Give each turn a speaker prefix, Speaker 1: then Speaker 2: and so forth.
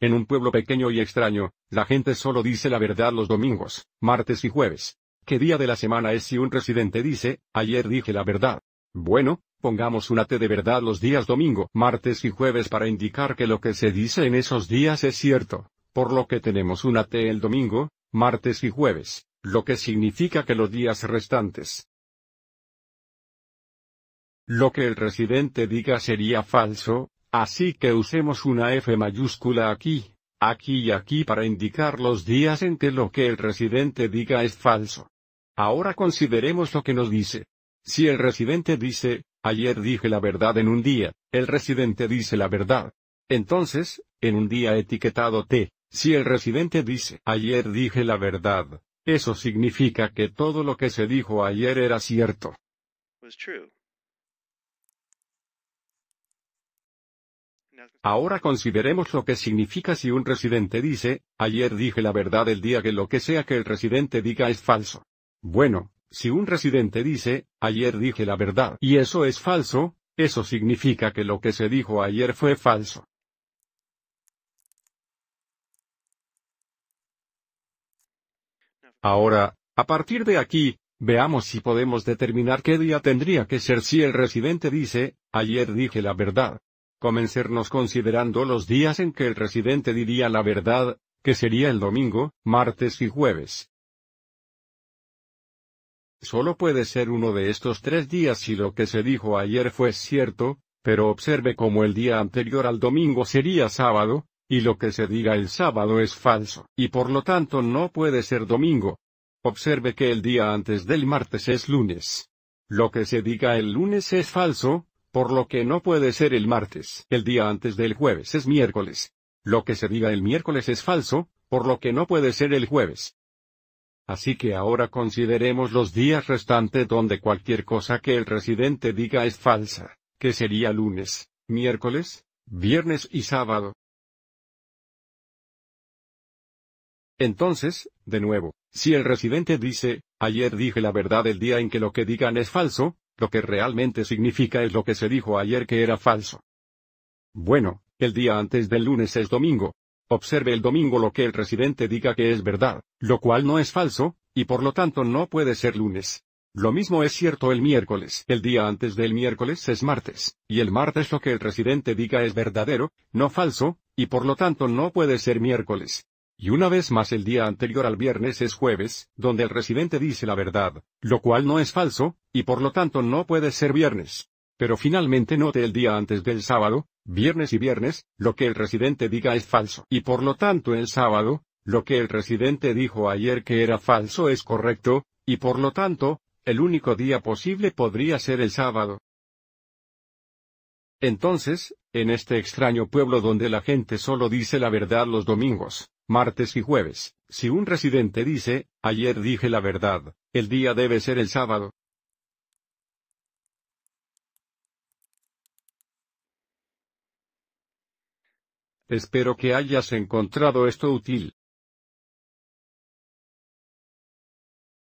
Speaker 1: En un pueblo pequeño y extraño, la gente solo dice la verdad los domingos, martes y jueves. ¿Qué día de la semana es si un residente dice, ayer dije la verdad? Bueno, pongamos una T de verdad los días domingo, martes y jueves para indicar que lo que se dice en esos días es cierto, por lo que tenemos una T el domingo, martes y jueves, lo que significa que los días restantes. Lo que el residente diga sería falso, Así que usemos una F mayúscula aquí, aquí y aquí para indicar los días en que lo que el residente diga es falso. Ahora consideremos lo que nos dice. Si el residente dice, ayer dije la verdad en un día, el residente dice la verdad. Entonces, en un día etiquetado T, si el residente dice, ayer dije la verdad, eso significa que todo lo que se dijo ayer era cierto. Ahora consideremos lo que significa si un residente dice, ayer dije la verdad el día que lo que sea que el residente diga es falso. Bueno, si un residente dice, ayer dije la verdad y eso es falso, eso significa que lo que se dijo ayer fue falso. Ahora, a partir de aquí, veamos si podemos determinar qué día tendría que ser si el residente dice, ayer dije la verdad, Comencernos considerando los días en que el residente diría la verdad, que sería el domingo, martes y jueves. Solo puede ser uno de estos tres días si lo que se dijo ayer fue cierto, pero observe como el día anterior al domingo sería sábado, y lo que se diga el sábado es falso, y por lo tanto no puede ser domingo. Observe que el día antes del martes es lunes. Lo que se diga el lunes es falso, por lo que no puede ser el martes. El día antes del jueves es miércoles. Lo que se diga el miércoles es falso, por lo que no puede ser el jueves. Así que ahora consideremos los días restantes donde cualquier cosa que el residente diga es falsa, que sería lunes, miércoles, viernes y sábado. Entonces, de nuevo, si el residente dice, ayer dije la verdad el día en que lo que digan es falso, lo que realmente significa es lo que se dijo ayer que era falso. Bueno, el día antes del lunes es domingo. Observe el domingo lo que el residente diga que es verdad, lo cual no es falso, y por lo tanto no puede ser lunes. Lo mismo es cierto el miércoles. El día antes del miércoles es martes, y el martes lo que el residente diga es verdadero, no falso, y por lo tanto no puede ser miércoles. Y una vez más el día anterior al viernes es jueves, donde el residente dice la verdad, lo cual no es falso, y por lo tanto no puede ser viernes. Pero finalmente note el día antes del sábado, viernes y viernes, lo que el residente diga es falso. Y por lo tanto el sábado, lo que el residente dijo ayer que era falso es correcto, y por lo tanto, el único día posible podría ser el sábado. Entonces, en este extraño pueblo donde la gente solo dice la verdad los domingos, martes y jueves, si un residente dice, ayer dije la verdad, el día debe ser el sábado. Espero que hayas encontrado esto útil.